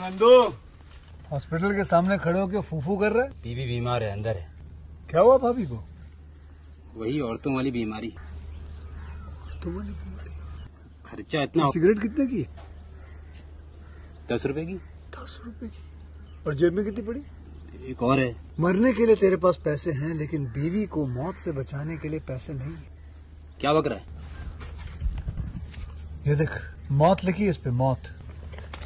हाँ, हॉस्पिटल के सामने खड़े होकर फूफू कर रहे बीबी बीमार है अंदर है क्या हुआ भाभी को वही औरतों वाली बीमारी औरतों वाली बीमारी खर्चा इतना सिगरेट कितने की दस रुपए की दस रुपए की और जेब में कितनी पड़ी एक और है मरने के लिए तेरे पास पैसे हैं लेकिन बीवी को मौत से बचाने के लिए पैसे नहीं क्या बकरा रहा है ये देख मौत लिखी इस पे मौत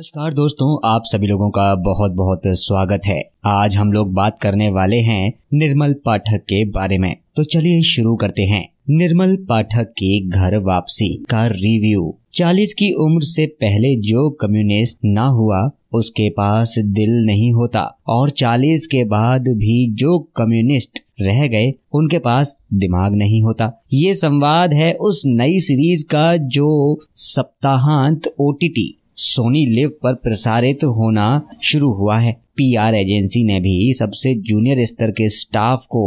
नमस्कार दोस्तों आप सभी लोगों का बहुत बहुत स्वागत है आज हम लोग बात करने वाले हैं निर्मल पाठक के बारे में तो चलिए शुरू करते हैं निर्मल पाठक की घर वापसी का रिव्यू 40 की उम्र से पहले जो कम्युनिस्ट ना हुआ उसके पास दिल नहीं होता और 40 के बाद भी जो कम्युनिस्ट रह गए उनके पास दिमाग नहीं होता ये संवाद है उस नई सीरीज का जो सप्ताहांत ओटीटी सोनी लिव पर प्रसारित होना शुरू हुआ है पीआर एजेंसी ने भी सबसे जूनियर स्तर के स्टाफ को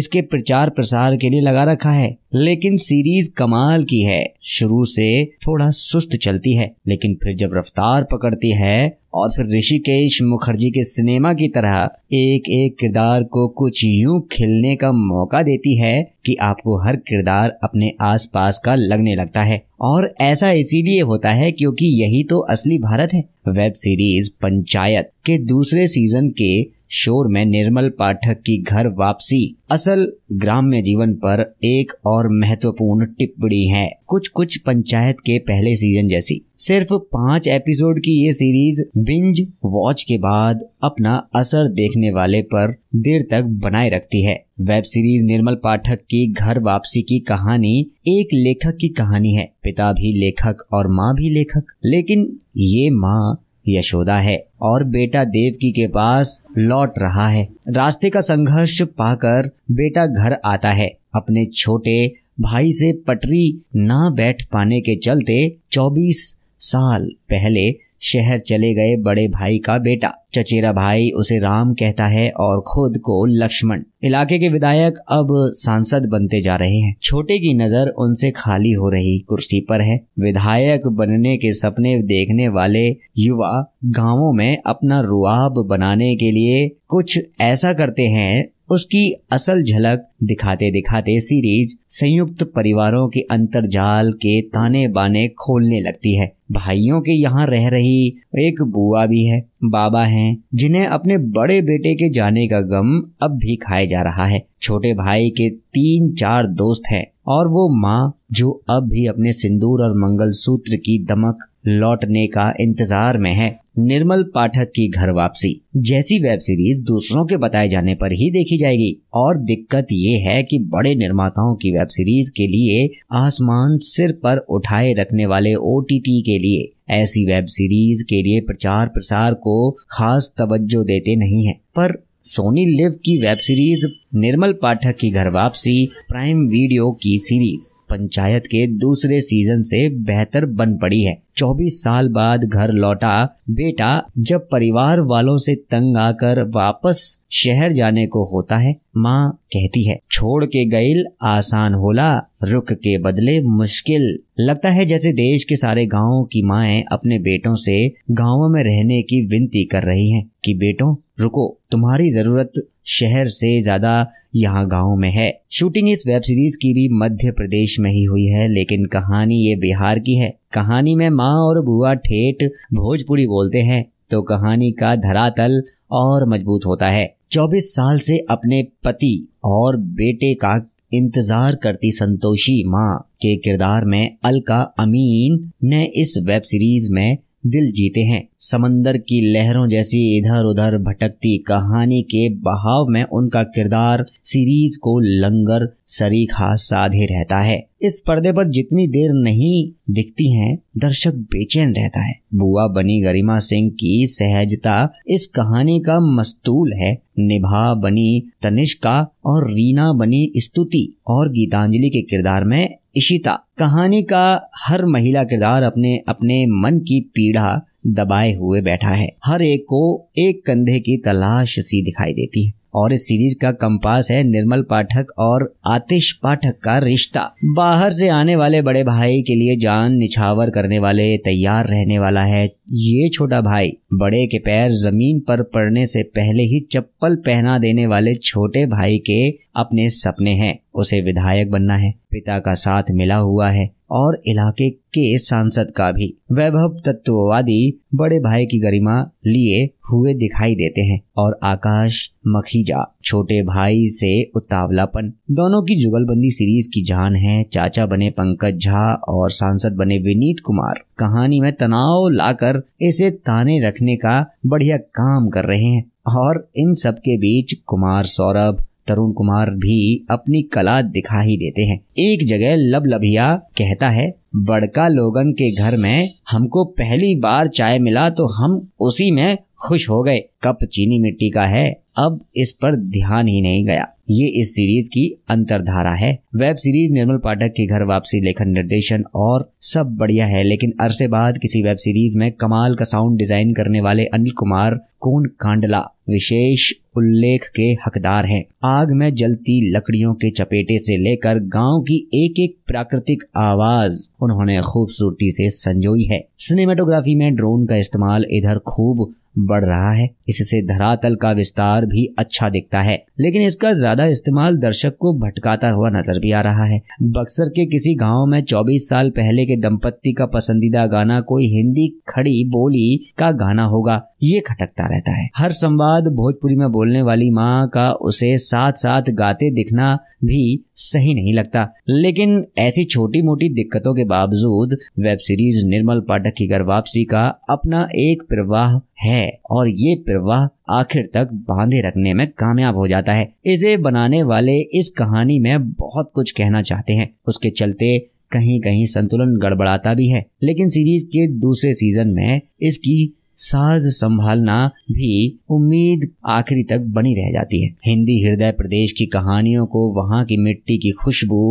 इसके प्रचार प्रसार के लिए लगा रखा है लेकिन सीरीज कमाल की है शुरू से थोड़ा सुस्त चलती है लेकिन फिर जब रफ्तार पकड़ती है और फिर ऋषिकेश मुखर्जी के सिनेमा की तरह एक एक किरदार को कुछ यूं खिलने का मौका देती है कि आपको हर किरदार अपने आसपास का लगने लगता है और ऐसा इसीलिए होता है क्योंकि यही तो असली भारत है वेब सीरीज पंचायत के दूसरे सीजन के शोर में निर्मल पाठक की घर वापसी असल ग्राम्य जीवन पर एक और महत्वपूर्ण टिप्पणी है कुछ कुछ पंचायत के पहले सीजन जैसी सिर्फ पांच एपिसोड की ये सीरीज बिंज वॉच के बाद अपना असर देखने वाले पर देर तक बनाए रखती है वेब सीरीज निर्मल पाठक की घर वापसी की कहानी एक लेखक की कहानी है पिता भी लेखक और माँ भी लेखक लेकिन ये माँ यशोदा है और बेटा देवकी के पास लौट रहा है रास्ते का संघर्ष पाकर बेटा घर आता है अपने छोटे भाई से पटरी ना बैठ पाने के चलते 24 साल पहले शहर चले गए बड़े भाई का बेटा चचेरा भाई उसे राम कहता है और खुद को लक्ष्मण इलाके के विधायक अब सांसद बनते जा रहे हैं छोटे की नजर उनसे खाली हो रही कुर्सी पर है विधायक बनने के सपने देखने वाले युवा गांवों में अपना रुआब बनाने के लिए कुछ ऐसा करते हैं उसकी असल झलक दिखाते दिखाते सीरीज संयुक्त परिवारों के अंतरजाल के ताने बाने खोलने लगती है भाइयों के यहाँ रह रही एक बुआ भी है बाबा हैं जिन्हें अपने बड़े बेटे के जाने का गम अब भी खाया जा रहा है छोटे भाई के तीन चार दोस्त हैं और वो माँ जो अब भी अपने सिंदूर और मंगलसूत्र की दमक लौटने का इंतजार में है निर्मल पाठक की घर वापसी जैसी वेब सीरीज दूसरों के बताए जाने पर ही देखी जाएगी और दिक्कत ये है कि बड़े निर्माताओं की वेब सीरीज के लिए आसमान सिर पर उठाए रखने वाले ओ के लिए ऐसी वेब सीरीज के लिए प्रचार प्रसार को खास तवज्जो देते नहीं है पर सोनी लिव की वेब सीरीज निर्मल पाठक की घर वापसी प्राइम वीडियो की सीरीज पंचायत के दूसरे सीजन से बेहतर बन पड़ी है 24 साल बाद घर लौटा बेटा जब परिवार वालों से तंग आकर वापस शहर जाने को होता है माँ कहती है छोड़ के गईल आसान होला रुक के बदले मुश्किल लगता है जैसे देश के सारे गांवों की माए अपने बेटों से गाँव में रहने की विनती कर रही हैं कि बेटों रुको तुम्हारी जरूरत शहर से ज्यादा यहाँ गांव में है शूटिंग इस वेब सीरीज की भी मध्य प्रदेश में ही हुई है लेकिन कहानी ये बिहार की है कहानी में माँ और बुआ ठेठ भोजपुरी बोलते हैं तो कहानी का धरातल और मजबूत होता है 24 साल से अपने पति और बेटे का इंतजार करती संतोषी माँ के किरदार में अलका अमीन ने इस वेब सीरीज में दिल जीते हैं समंदर की लहरों जैसी इधर उधर भटकती कहानी के बहाव में उनका किरदार सीरीज को लंगर सरीखा साधे रहता है इस पर्दे पर जितनी देर नहीं दिखती हैं दर्शक बेचैन रहता है बुआ बनी गरिमा सिंह की सहजता इस कहानी का मस्तूल है निभा बनी तनिष्का और रीना बनी स्तुति और गीतांजलि के किरदार में इशिता कहानी का हर महिला किरदार अपने अपने मन की पीड़ा दबाए हुए बैठा है हर एक को एक कंधे की तलाश सी दिखाई देती है और इस सीरीज का कंपास है निर्मल पाठक और आतिश पाठक का रिश्ता बाहर से आने वाले बड़े भाई के लिए जान निछावर करने वाले तैयार रहने वाला है ये छोटा भाई बड़े के पैर जमीन पर पड़ने से पहले ही चप्पल पहना देने वाले छोटे भाई के अपने सपने हैं उसे विधायक बनना है पिता का साथ मिला हुआ है और इलाके के सांसद का भी वैभव तत्ववादी बड़े भाई की गरिमा लिए हुए दिखाई देते हैं और आकाश मखीजा छोटे भाई से उतावलापन दोनों की जुगलबंदी सीरीज की जान है चाचा बने पंकज झा और सांसद बने विनीत कुमार कहानी में तनाव लाकर इसे ताने रखने का बढ़िया काम कर रहे हैं और इन सब के बीच कुमार सौरभ तरुण कुमार भी अपनी कला दिखा ही देते हैं एक जगह लब लभिया कहता है बड़का लोगन के घर में हमको पहली बार चाय मिला तो हम उसी में खुश हो गए कप चीनी मिट्टी का है अब इस पर ध्यान ही नहीं गया ये इस सीरीज की अंतरधारा है वेब सीरीज निर्मल पाठक की घर वापसी लेखन निर्देशन और सब बढ़िया है लेकिन अरसे बाद किसी वेब सीरीज में कमाल का साउंड डिजाइन करने वाले अनिल कुमार कोन कांडला विशेष उल्लेख के हकदार हैं आग में जलती लकड़ियों के चपेटे से लेकर गांव की एक एक प्राकृतिक आवाज उन्होंने खूबसूरती से संजोई है सिनेमाटोग्राफी में ड्रोन का इस्तेमाल इधर खूब बढ़ रहा है इससे धरातल का विस्तार भी अच्छा दिखता है लेकिन इसका ज्यादा इस्तेमाल दर्शक को भटकाता हुआ नजर भी आ रहा है बक्सर के किसी गांव में 24 साल पहले के दंपत्ति का पसंदीदा गाना कोई हिंदी खड़ी बोली का गाना होगा ये खटकता रहता है हर संवाद भोजपुरी में बोलने वाली माँ का उसे साथ साथ गाते दिखना भी सही नहीं लगता लेकिन ऐसी छोटी मोटी दिक्कतों के बावजूद वेब सीरीज निर्मल पाठक की घर वापसी का अपना एक प्रवाह है और ये प्रवाह आखिर तक बांधे रखने में कामयाब हो जाता है इसे बनाने वाले इस कहानी में बहुत कुछ कहना चाहते हैं उसके चलते कहीं कहीं संतुलन गड़बड़ाता भी है लेकिन सीरीज के दूसरे सीजन में इसकी साज संभालना भी उम्मीद आखिरी तक बनी रह जाती है हिंदी हृदय प्रदेश की कहानियों को वहाँ की मिट्टी की खुशबू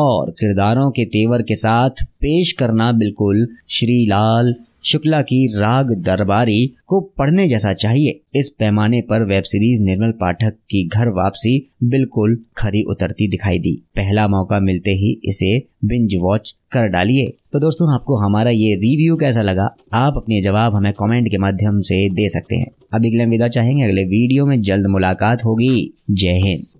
और किरदारों के तेवर के साथ पेश करना बिल्कुल श्रीलाल शुक्ला की राग दरबारी को पढ़ने जैसा चाहिए इस पैमाने पर वेब सीरीज निर्मल पाठक की घर वापसी बिल्कुल खरी उतरती दिखाई दी पहला मौका मिलते ही इसे बिंज वॉच कर डालिए तो दोस्तों आपको हमारा ये रिव्यू कैसा लगा आप अपने जवाब हमें कमेंट के माध्यम से दे सकते हैं अब अगले विदा चाहेंगे अगले वीडियो में जल्द मुलाकात होगी जय हिंद